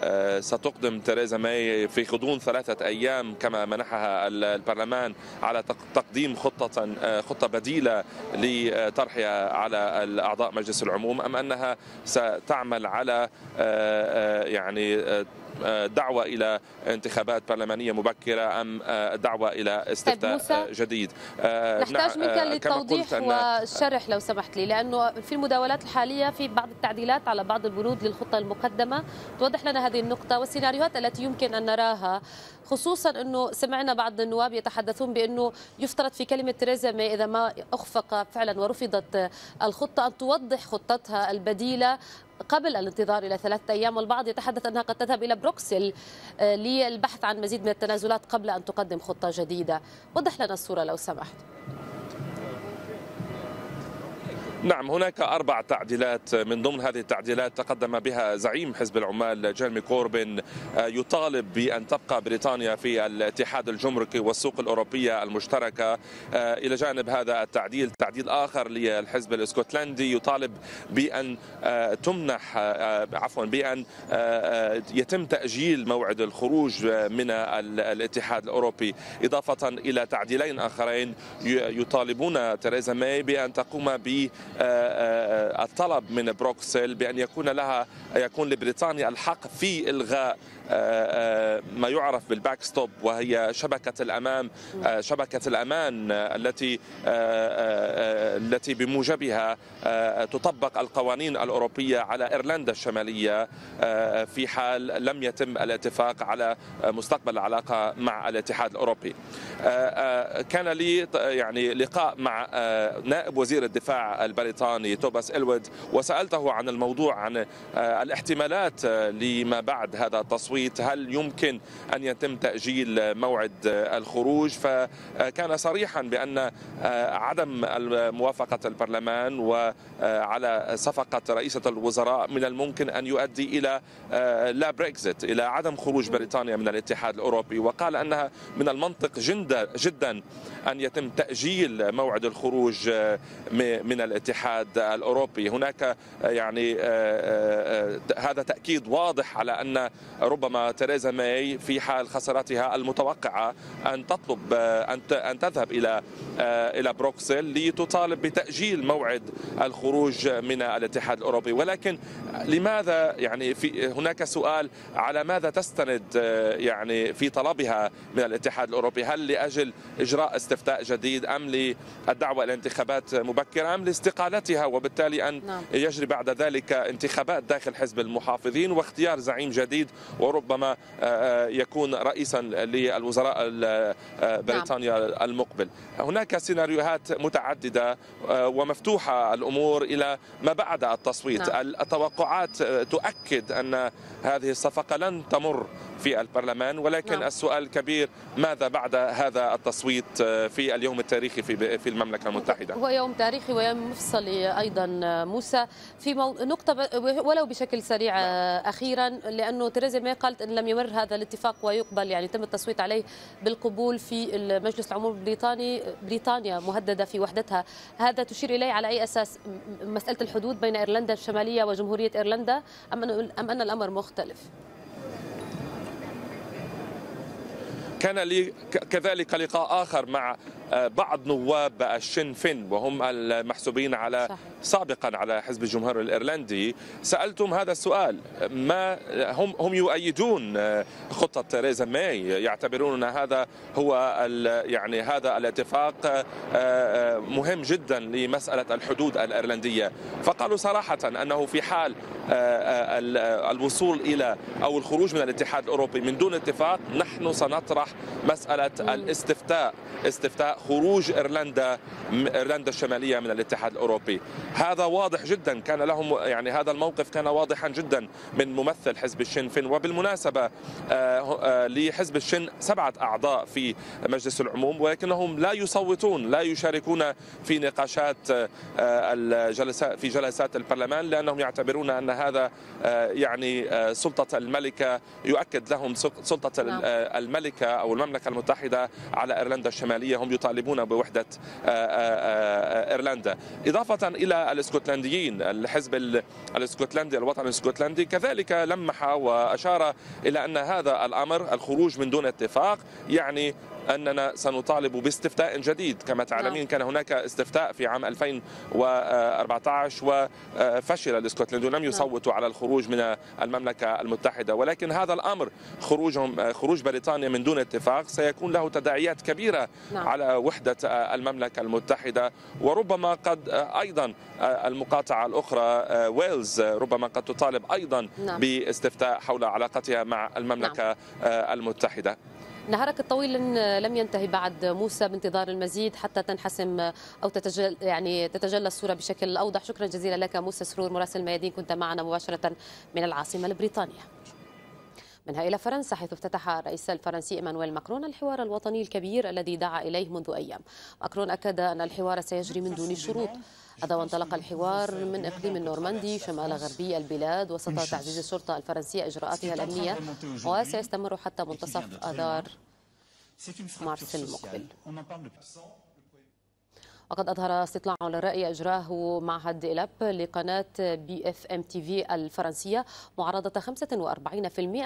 آه، ستقدم تريزا ماي في غضون ثلاثة أيام كما منحها البرلمان على تقديم خطة آه، خطة بديلة لطرحها على الأعضاء مجلس العموم أم أنها ستعمل على آه، يعني دعوة إلى انتخابات برلمانية مبكرة أم دعوة إلى استفتاء طيب، جديد نعم، نحتاج منك للتوضيح والشرح لو سمحت لي لأنه في المداولات الحالية في بعض التعديلات على بعض البنود للخطة المقدمة توضح لنا هذه النقطة والسيناريوهات التي يمكن أن نراها خصوصا أنه سمعنا بعض النواب يتحدثون بأنه يفترض في كلمة تريزا مي إذا ما أخفق فعلا ورفضت الخطة أن توضح خطتها البديلة قبل الانتظار إلى ثلاثة أيام والبعض يتحدث أنها قد تذهب إلى بروكسل للبحث عن مزيد من التنازلات قبل أن تقدم خطة جديدة وضح لنا الصورة لو سمحت نعم هناك أربع تعديلات من ضمن هذه التعديلات تقدم بها زعيم حزب العمال جيرمي كوربين آه، يطالب بأن تبقى بريطانيا في الاتحاد الجمركي والسوق الأوروبية المشتركة آه، إلى جانب هذا التعديل تعديل آخر للحزب الاسكتلندي يطالب بأن آه، تمنح عفوا بأن يتم تأجيل موعد الخروج من الاتحاد الأوروبي إضافة إلى تعديلين آخرين يطالبون تيريزا ماي بأن تقوم ب آه، آه، آه، الطلب من بروكسل بان يكون لها يكون لبريطانيا الحق في الغاء آه، آه، ما يعرف بالباك ستوب وهي شبكة الأمام آه، شبكة الأمان التي التي بموجبها تطبق القوانين الأوروبية على إيرلندا الشمالية في حال لم يتم الاتفاق على مستقبل العلاقة مع الاتحاد الأوروبي كان لي يعني لقاء مع نائب وزير الدفاع البريطاني توباس إلود وسألته عن الموضوع عن الاحتمالات لما بعد هذا التصويت التصويت هل يمكن أن يتم تأجيل موعد الخروج فكان صريحا بأن آه، عدم موافقة البرلمان وعلى آه، صفقة رئيسة الوزراء من الممكن أن يؤدي إلى آه، لا بريكزت إلى عدم خروج بريطانيا من الاتحاد الأوروبي وقال أنها من المنطق جدا, جدا أن يتم تأجيل موعد الخروج من الاتحاد الأوروبي هناك يعني هذا تأكيد واضح على أن ربما ربما تيريزا ماي في حال خسارتها المتوقعه ان تطلب آه، ان تذهب الى آه، الى بروكسل لتطالب بتاجيل موعد الخروج من الاتحاد الاوروبي ولكن لماذا يعني في هناك سؤال على ماذا تستند آه، يعني في طلبها من الاتحاد الاوروبي هل لاجل اجراء استفتاء جديد ام للدعوه الى انتخابات مبكره ام لاستقالتها وبالتالي ان نعم. يجري بعد ذلك انتخابات داخل حزب المحافظين واختيار زعيم جديد ربما آه، آه، يكون رئيسا للوزراء آه، بريطانيا نعم. المقبل هناك سيناريوهات متعددة ومفتوحة الأمور إلى ما بعد التصويت نعم. التوقعات تؤكد أن هذه الصفقة لن تمر في البرلمان ولكن نعم. السؤال الكبير ماذا بعد هذا التصويت في اليوم التاريخي في في المملكه المتحده هو يوم تاريخي ويوم مفصلي ايضا موسى في مو... نقطه ولو بشكل سريع نعم. اخيرا لانه تريزا ماي قالت ان لم يمر هذا الاتفاق ويقبل يعني تم التصويت عليه بالقبول في المجلس العموم البريطاني بريطانيا مهدده في وحدتها هذا تشير اليه على اي اساس مساله الحدود بين ايرلندا الشماليه وجمهوريه ايرلندا ام ان الامر مختلف كان لي كذلك لقاء آخر مع آه، بعض نواب الشن فين وهم المحسوبين على سابقا على حزب الجمهور الايرلندي سالتهم هذا السؤال ما هم هم يؤيدون آه، خطه تريزا ماي يعتبرون ان هذا هو يعني هذا الاتفاق آه، مهم جدا لمساله الحدود الايرلنديه فقالوا صراحه انه في حال الوصول الى او الخروج من الاتحاد الاوروبي من دون اتفاق نحن سنطرح مساله الاستفتاء استفتاء خروج ايرلندا ايرلندا الشماليه من الاتحاد الاوروبي هذا واضح جدا كان لهم يعني هذا الموقف كان واضحا جدا من ممثل حزب الشن فين وبالمناسبه آه، آه، لحزب الشن سبعه اعضاء في مجلس العموم ولكنهم لا يصوتون لا يشاركون في نقاشات آه، الجلسات في جلسات البرلمان لانهم يعتبرون ان هذا يعني سلطه الملكه يؤكد لهم سلطه نعم. الملكه او المملكه المتحده على ايرلندا الشماليه هم يطالبون بوحدة آه، آه، آه، إيرلندا إضافة إلى الاسكتلنديين الحزب الاسكتلندي الوطني الاسكتلندي كذلك لمح وأشار إلى أن هذا الأمر الخروج من دون اتفاق يعني أننا سنطالب باستفتاء جديد كما تعلمين نعم. كان هناك استفتاء في عام 2014 وفشل الاسكتلند لم نعم. يصوتوا على الخروج من المملكة المتحدة ولكن هذا الأمر خروجهم خروج بريطانيا من دون اتفاق سيكون له تداعيات كبيرة نعم. على وحدة المملكة المتحدة وربما قد أيضا المقاطعة الأخرى ويلز ربما قد تطالب أيضا نعم. باستفتاء حول علاقتها مع المملكة نعم. المتحدة نهارك الطويل لم ينتهي بعد موسى بانتظار المزيد حتى تنحسم او تتجلى يعني تتجلى الصوره بشكل اوضح شكرا جزيلا لك موسى سرور مراسل ميادين كنت معنا مباشره من العاصمه البريطانيه منها إلى فرنسا حيث افتتح الرئيس الفرنسي إيمانويل ماكرون الحوار الوطني الكبير الذي دعا إليه منذ أيام ماكرون أكد أن الحوار سيجري من دون شروط هذا وانطلق الحوار من إقليم النورماندي شمال غربي البلاد وسط تعزيز الشرطة الفرنسية إجراءاتها الأمنية وسيستمر حتى منتصف آذار مارس المقبل وقد أظهر استطلاع للرأي أجراه معهد إلاب لقناة بي اف ام تي في الفرنسية معارضة 45%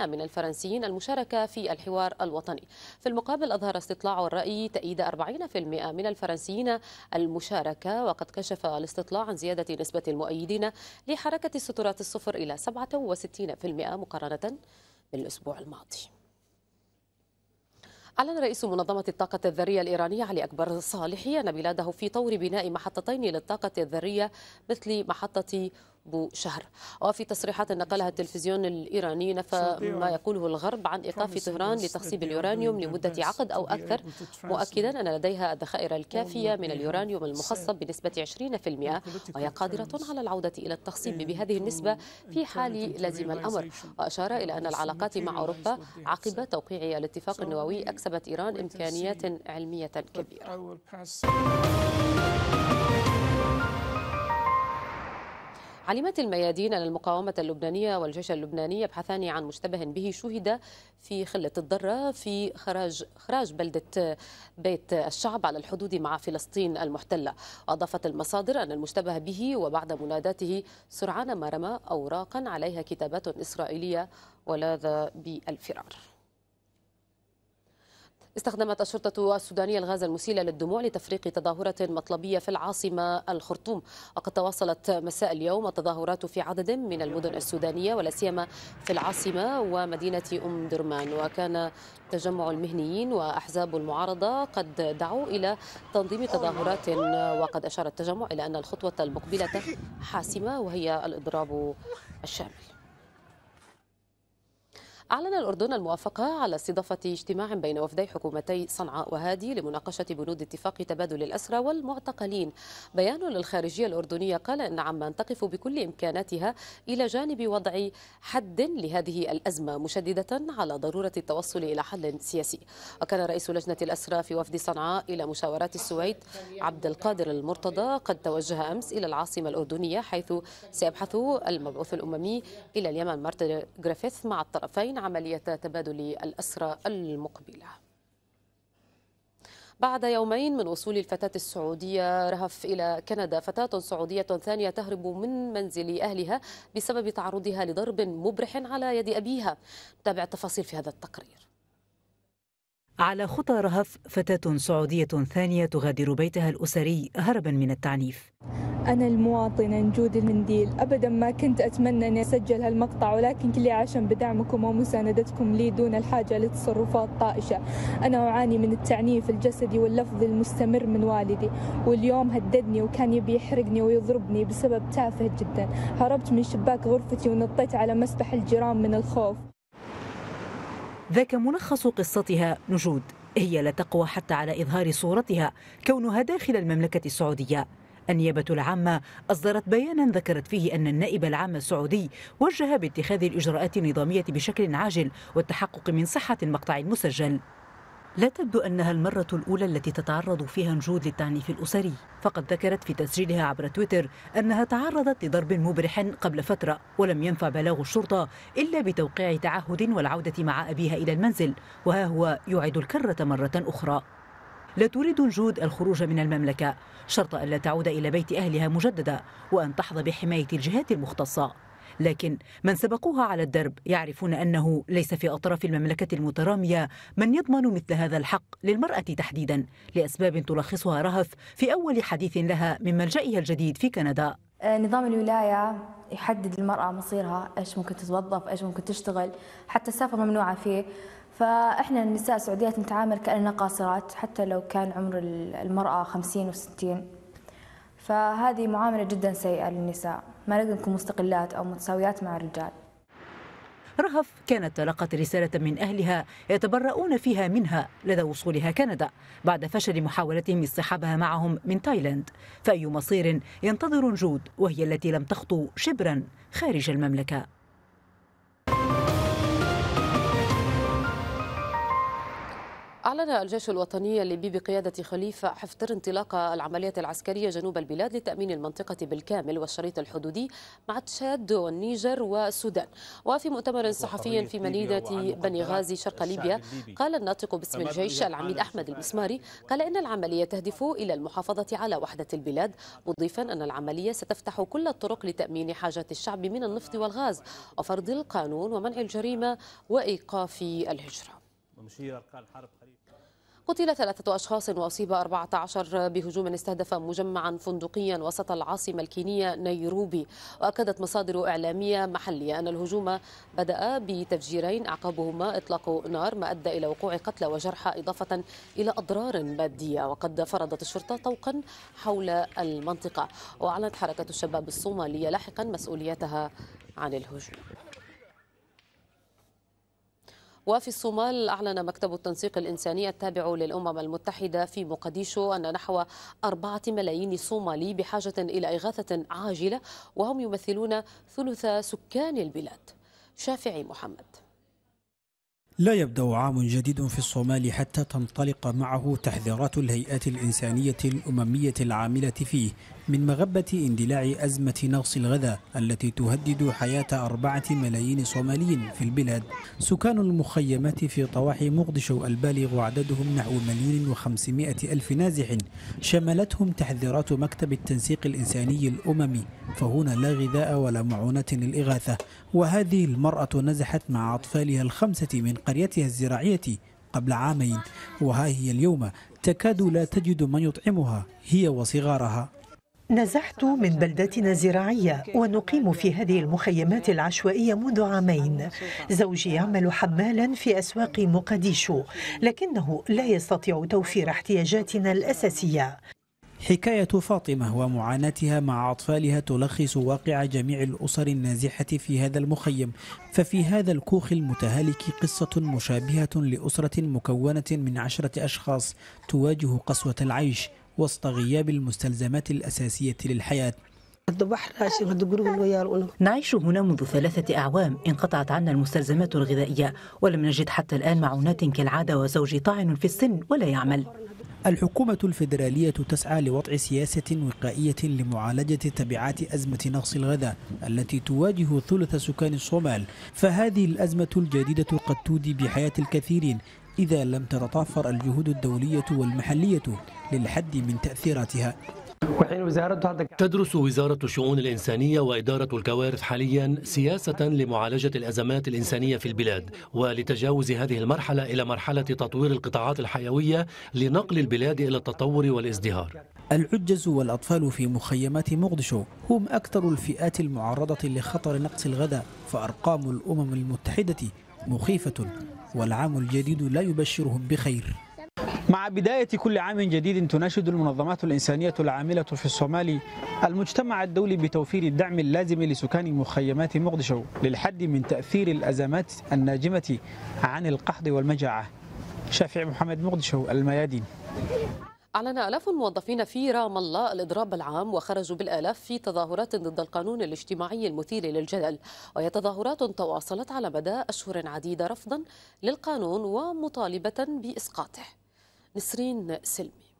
من الفرنسيين المشاركة في الحوار الوطني في المقابل أظهر استطلاع الرأي تأييد 40% من الفرنسيين المشاركة وقد كشف الاستطلاع عن زيادة نسبة المؤيدين لحركة السترات الصفر إلى 67% مقارنة بالأسبوع الماضي أعلن رئيس منظمة الطاقة الذرية الإيرانية علي أكبر صالحي أن بلاده في طور بناء محطتين للطاقة الذرية مثل محطة بو شهر وفي تصريحات نقلها التلفزيون الإيراني نفى ما يقوله الغرب عن إيقاف طهران لتخصيب اليورانيوم لمدة عقد أو أكثر مؤكدا أن لديها الذخائر الكافية من اليورانيوم المخصب بنسبة 20% وهي قادرة على العودة إلى التخصيب بهذه النسبة في حال لزم الأمر وأشار إلى أن العلاقات مع أوروبا عقب توقيع الاتفاق النووي أكسبت إيران إمكانيات علمية كبيرة علمت الميادين أن المقاومة اللبنانية والجيش اللبناني يبحثان عن مشتبه به شهد في خلة الضرة في خراج خراج بلدة بيت الشعب على الحدود مع فلسطين المحتلة أضافت المصادر أن المشتبه به وبعد مناداته سرعان ما رمى أوراقا عليها كتابات إسرائيلية ولاذ بالفرار استخدمت الشرطة السودانية الغاز المسيل للدموع لتفريق تظاهرة مطلبية في العاصمة الخرطوم وقد تواصلت مساء اليوم التظاهرات في عدد من المدن السودانية ولا سيما في العاصمة ومدينة أم درمان وكان تجمع المهنيين وأحزاب المعارضة قد دعوا إلى تنظيم تظاهرات وقد أشار التجمع إلى أن الخطوة المقبلة حاسمة وهي الإضراب الشامل أعلن الأردن الموافقة على استضافة اجتماع بين وفدي حكومتي صنعاء وهادي لمناقشة بنود اتفاق تبادل الأسرى والمعتقلين بيان للخارجية الأردنية قال إن عمان تقف بكل إمكاناتها إلى جانب وضع حد لهذه الأزمة مشددة على ضرورة التوصل إلى حل سياسي وكان رئيس لجنة الأسرى في وفد صنعاء إلى مشاورات السويد عبد القادر المرتضى قد توجه أمس إلى العاصمة الأردنية حيث سيبحث المبعوث الأممي إلى اليمن مارتن جريفيث مع الطرفين عملية تبادل الأسرى المقبلة بعد يومين من وصول الفتاة السعودية رهف إلى كندا فتاة سعودية ثانية تهرب من منزل أهلها بسبب تعرضها لضرب مبرح على يد أبيها تابع التفاصيل في هذا التقرير على خطى رهف فتاة سعودية ثانية تغادر بيتها الأسري هربا من التعنيف أنا المواطنة نجود المنديل أبدا ما كنت أتمنى أن أسجل هالمقطع ولكن كلي عشان بدعمكم ومساندتكم لي دون الحاجة لتصرفات طائشة أنا أعاني من التعنيف الجسدي واللفظي المستمر من والدي واليوم هددني وكان يبي يحرقني ويضربني بسبب تافه جدا هربت من شباك غرفتي ونطيت على مسبح الجيران من الخوف ذاك ملخص قصتها نجود هي لا تقوى حتى على إظهار صورتها كونها داخل المملكة السعودية النيابة العامة أصدرت بيانا ذكرت فيه أن النائب العام السعودي وجه باتخاذ الإجراءات النظامية بشكل عاجل والتحقق من صحة المقطع المسجل لا تبدو أنها المرة الأولى التي تتعرض فيها نجود للتعنيف الأسري فقد ذكرت في تسجيلها عبر تويتر أنها تعرضت لضرب مبرح قبل فترة ولم ينفع بلاغ الشرطة إلا بتوقيع تعهد والعودة مع أبيها إلى المنزل وها هو يعيد الكرة مرة أخرى لا تريد نجود الخروج من المملكة شرط ألا تعود إلى بيت أهلها مجددا وأن تحظى بحماية الجهات المختصة لكن من سبقوها على الدرب يعرفون أنه ليس في أطراف المملكة المترامية من يضمن مثل هذا الحق للمرأة تحديدا لأسباب تلخصها رهف في أول حديث لها من ملجئها الجديد في كندا آه، نظام الولاية يحدد المرأة مصيرها إيش ممكن تتوظف إيش ممكن تشتغل حتى السفر ممنوعة فيه فإحنا النساء السعوديات نتعامل كأننا قاصرات حتى لو كان عمر المرأة خمسين وستين فهذه معاملة جدا سيئة للنساء ما نقدر نكون مستقلات أو متساويات مع الرجال رهف كانت تلقت رسالة من أهلها يتبرؤون فيها منها لدى وصولها كندا بعد فشل محاولتهم اصطحابها معهم من تايلاند فأي مصير ينتظر جود وهي التي لم تخطو شبرا خارج المملكة أعلن الجيش الوطني الليبي بقيادة خليفة حفتر انطلاق العملية العسكرية جنوب البلاد لتأمين المنطقة بالكامل والشريط الحدودي مع تشاد والنيجر والسودان وفي مؤتمر صحفي في مدينة بني غازي شرق ليبيا قال الناطق باسم الجيش العميد أحمد المسماري قال إن العملية تهدف إلى المحافظة على وحدة البلاد مضيفا أن العملية ستفتح كل الطرق لتأمين حاجات الشعب من النفط والغاز وفرض القانون ومنع الجريمة وإيقاف الهجرة قتل ثلاثة أشخاص وأصيب أربعة عشر بهجوم استهدف مجمعا فندقيا وسط العاصمة الكينية نيروبي وأكدت مصادر إعلامية محلية أن الهجوم بدأ بتفجيرين أعقبهما إطلاق نار ما أدى إلى وقوع قتلى وجرحى إضافة إلى أضرار مادية وقد فرضت الشرطة طوقا حول المنطقة وأعلنت حركة الشباب الصومالية لاحقا مسؤوليتها عن الهجوم وفي الصومال أعلن مكتب التنسيق الإنساني التابع للأمم المتحدة في مقديشو أن نحو أربعة ملايين صومالي بحاجة إلى إغاثة عاجلة وهم يمثلون ثلث سكان البلاد شافعي محمد لا يبدأ عام جديد في الصومال حتى تنطلق معه تحذيرات الهيئات الإنسانية الأممية العاملة فيه من مغبة اندلاع أزمة نقص الغذاء التي تهدد حياة أربعة ملايين صومالي في البلاد سكان المخيمات في طواحي مقدشو البالغ عددهم نحو مليون وخمسمائة ألف نازح شملتهم تحذيرات مكتب التنسيق الإنساني الأممي فهنا لا غذاء ولا معونة للإغاثة وهذه المرأة نزحت مع أطفالها الخمسة من قريتها الزراعية قبل عامين وها هي اليوم تكاد لا تجد من يطعمها هي وصغارها نزحت من بلدتنا الزراعية ونقيم في هذه المخيمات العشوائية منذ عامين زوجي يعمل حمالا في أسواق مقديشو لكنه لا يستطيع توفير احتياجاتنا الأساسية حكاية فاطمة ومعاناتها مع أطفالها تلخص واقع جميع الأسر النازحة في هذا المخيم ففي هذا الكوخ المتهالك قصة مشابهة لأسرة مكونة من عشرة أشخاص تواجه قسوة العيش وسط غياب المستلزمات الأساسية للحياة نعيش هنا منذ ثلاثة أعوام انقطعت عنا المستلزمات الغذائية ولم نجد حتى الآن معونات كالعادة وزوجي طاعن في السن ولا يعمل الحكومة الفيدرالية تسعى لوضع سياسة وقائية لمعالجة تبعات أزمة نقص الغذاء التي تواجه ثلث سكان الصومال فهذه الأزمة الجديدة قد تودي بحياة الكثيرين إذا لم تتطافر الجهود الدولية والمحلية للحد من تأثيراتها تدرس وزارة الشؤون الإنسانية وإدارة الكوارث حاليا سياسة لمعالجة الأزمات الإنسانية في البلاد ولتجاوز هذه المرحلة إلى مرحلة تطوير القطاعات الحيوية لنقل البلاد إلى التطور والازدهار العجز والأطفال في مخيمات مقدشو هم أكثر الفئات المعرضة لخطر نقص الغذاء فأرقام الأمم المتحدة مخيفة والعام الجديد لا يبشرهم بخير مع بداية كل عام جديد تناشد المنظمات الإنسانية العاملة في الصومال المجتمع الدولي بتوفير الدعم اللازم لسكان مخيمات مقدشو للحد من تأثير الأزمات الناجمة عن القحط والمجاعة شافع محمد مقدشو الميادين أعلن آلاف الموظفين في رام الله الإضراب العام وخرجوا بالآلاف في تظاهرات ضد القانون الاجتماعي المثير للجدل وهي تظاهرات تواصلت على مدى أشهر عديدة رفضا للقانون ومطالبة بإسقاطه نسرين سلمي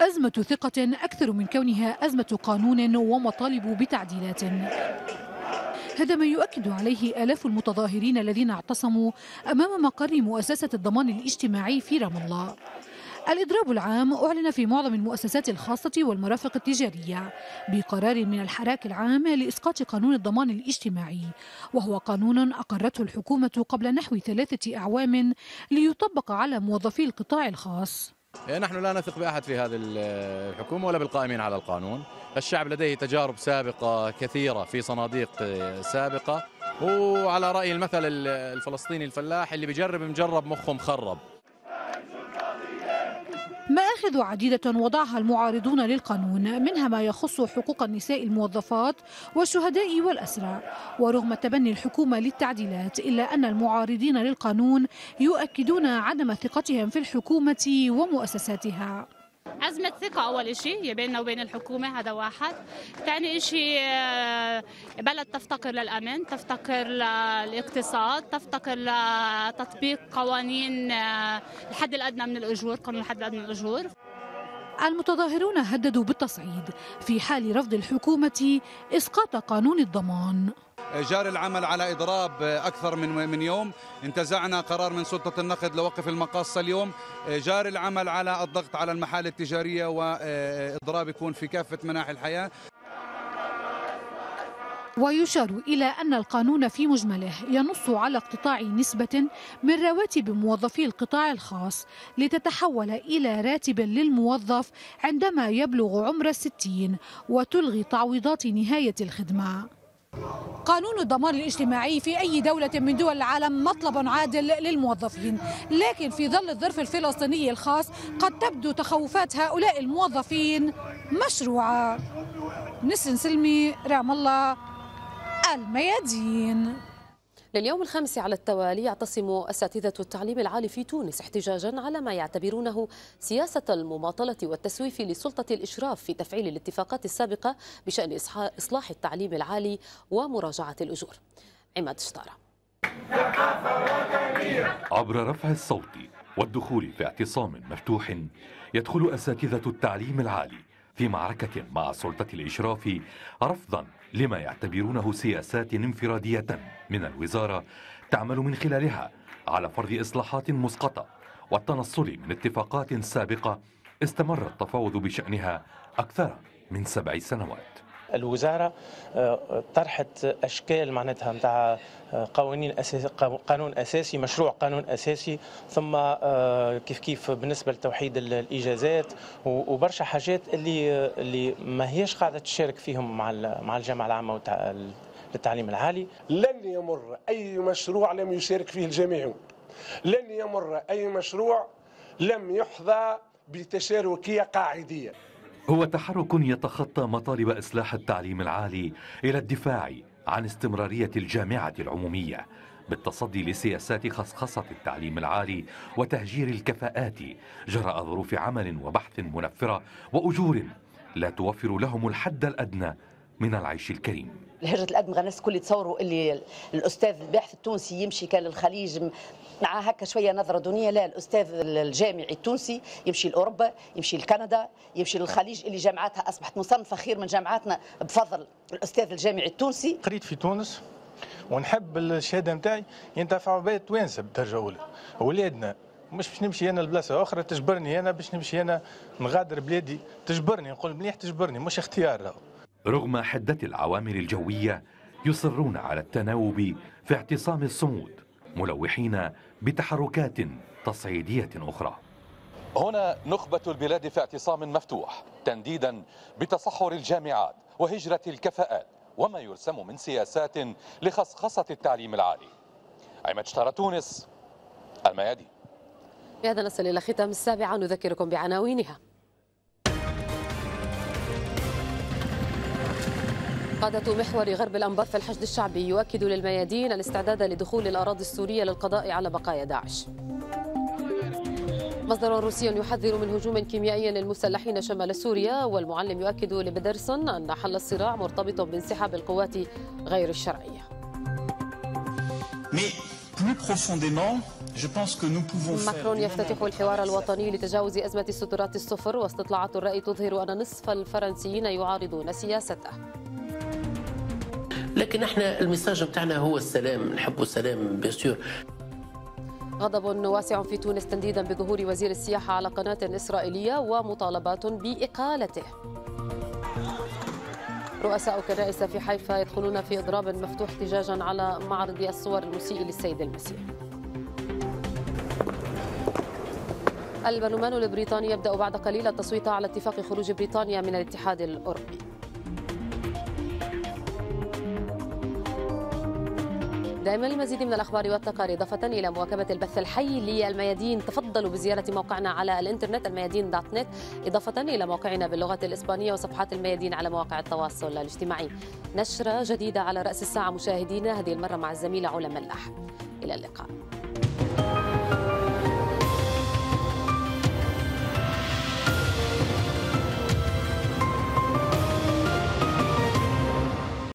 أزمة ثقة أكثر من كونها أزمة قانون ومطالب بتعديلات هذا ما يؤكد عليه آلاف المتظاهرين الذين اعتصموا أمام مقر مؤسسة الضمان الاجتماعي في رام الله الإضراب العام أعلن في معظم المؤسسات الخاصة والمرافق التجارية بقرار من الحراك العام لإسقاط قانون الضمان الاجتماعي وهو قانون أقرته الحكومة قبل نحو ثلاثة أعوام ليطبق على موظفي القطاع الخاص إيه، نحن لا نثق بأحد في هذه الحكومة ولا بالقائمين على القانون الشعب لديه تجارب سابقة كثيرة في صناديق إيه، سابقة وعلى رأي المثل الفلسطيني الفلاح اللي بيجرب مجرب مخه مخرب مآخذ عديدة وضعها المعارضون للقانون منها ما يخص حقوق النساء الموظفات والشهداء والأسرى ورغم تبني الحكومة للتعديلات إلا أن المعارضين للقانون يؤكدون عدم ثقتهم في الحكومة ومؤسساتها أزمة ثقة أول شيء بيننا وبين الحكومة هذا واحد ثاني شيء آه، بلد تفتقر للأمن تفتقر للاقتصاد تفتقر لتطبيق قوانين آه، الحد الأدنى من الأجور قانون الحد الأدنى من الأجور المتظاهرون هددوا بالتصعيد في حال رفض الحكومة إسقاط قانون الضمان جار العمل على إضراب أكثر من من يوم انتزعنا قرار من سلطة النقد لوقف المقاصة اليوم جار العمل على الضغط على المحال التجارية وإضراب يكون في كافة مناحي الحياة ويشار إلى أن القانون في مجمله ينص على اقتطاع نسبة من رواتب موظفي القطاع الخاص لتتحول إلى راتب للموظف عندما يبلغ عمر الستين وتلغي تعويضات نهاية الخدمة قانون الضمان الاجتماعي في أي دولة من دول العالم مطلب عادل للموظفين لكن في ظل الظرف الفلسطيني الخاص قد تبدو تخوفات هؤلاء الموظفين مشروعة نسن سلمي رام الله الميادين لليوم الخامس على التوالي يعتصم أساتذة التعليم العالي في تونس احتجاجا على ما يعتبرونه سياسة المماطلة والتسويف لسلطة الإشراف في تفعيل الاتفاقات السابقة بشأن إصلاح التعليم العالي ومراجعة الأجور عماد شطارة عبر رفع الصوت والدخول في اعتصام مفتوح يدخل أساتذة التعليم العالي في معركة مع سلطة الإشراف رفضا لما يعتبرونه سياسات انفرادية من الوزارة تعمل من خلالها على فرض إصلاحات مسقطة والتنصل من اتفاقات سابقة استمر التفاوض بشأنها أكثر من سبع سنوات الوزاره آه، طرحت اشكال معناتها نتاع آه، قوانين اساسي قانون اساسي مشروع قانون اساسي ثم آه، كيف كيف بالنسبه لتوحيد الاجازات وبرشا حاجات اللي اللي ما هيش قاعده تشارك فيهم مع مع الجامعه العامه للتعليم العالي لن يمر اي مشروع لم يشارك فيه الجميع لن يمر اي مشروع لم يحظى بتشاركيه قاعديه هو تحرك يتخطى مطالب إصلاح التعليم العالي إلى الدفاع عن استمرارية الجامعة العمومية بالتصدي لسياسات خصخصة التعليم العالي وتهجير الكفاءات جراء ظروف عمل وبحث منفرة وأجور لا توفر لهم الحد الأدنى من العيش الكريم لهجه الادمغه الناس الكل يتصوروا اللي الاستاذ الباحث التونسي يمشي كان للخليج مع هكا شويه نظره دونيه لا الاستاذ الجامعي التونسي يمشي لاوروبا يمشي لكندا يمشي للخليج اللي جامعاتها اصبحت مصنفه خير من جامعاتنا بفضل الاستاذ الجامعي التونسي قريت في تونس ونحب الشهاده نتاعي ينتفع بها التوانسه بالدرجه الاولى اولادنا مش باش نمشي انا لبلاصه اخرى تجبرني انا باش نمشي انا نغادر بلادي تجبرني نقول مليح تجبرني مش اختيار رغم حدة العوامل الجوية يصرون على التناوب في اعتصام الصمود ملوحين بتحركات تصعيدية أخرى هنا نخبة البلاد في اعتصام مفتوح تنديدا بتصحر الجامعات وهجرة الكفاءات وما يرسم من سياسات لخصخصة التعليم العالي عماد شتارة تونس الميادي بهذا نصل إلى ختام السابعة نذكركم بعناوينها قادة محور غرب الأنبار في الحشد الشعبي يؤكد للميادين الاستعداد لدخول الأراضي السورية للقضاء على بقايا داعش مصدر روسي يحذر من هجوم كيميائي للمسلحين شمال سوريا والمعلم يؤكد لبدرسون أن حل الصراع مرتبط بانسحاب القوات غير الشرعية ماكرون يفتتح الحوار الوطني لتجاوز أزمة السترات الصفر واستطلاعات الرأي تظهر أن نصف الفرنسيين يعارضون سياسته لكن احنا المساج بتاعنا هو السلام نحب السلام بيسير غضب واسع في تونس تنديدا بظهور وزير السياحة على قناة إسرائيلية ومطالبات بإقالته رؤساء كنائس في حيفا يدخلون في إضراب مفتوح احتجاجا على معرض الصور المسيء للسيد المسيح البرلمان البريطاني يبدأ بعد قليل التصويت على اتفاق خروج بريطانيا من الاتحاد الأوروبي دائما المزيد من الأخبار والتقارير إضافة إلى مواكبة البث الحي للميادين تفضلوا بزيارة موقعنا على الإنترنت الميادين دوت نت إضافة إلى موقعنا باللغة الإسبانية وصفحات الميادين على مواقع التواصل الاجتماعي نشرة جديدة على رأس الساعة مشاهدينا هذه المرة مع الزميلة علا ملاح إلى اللقاء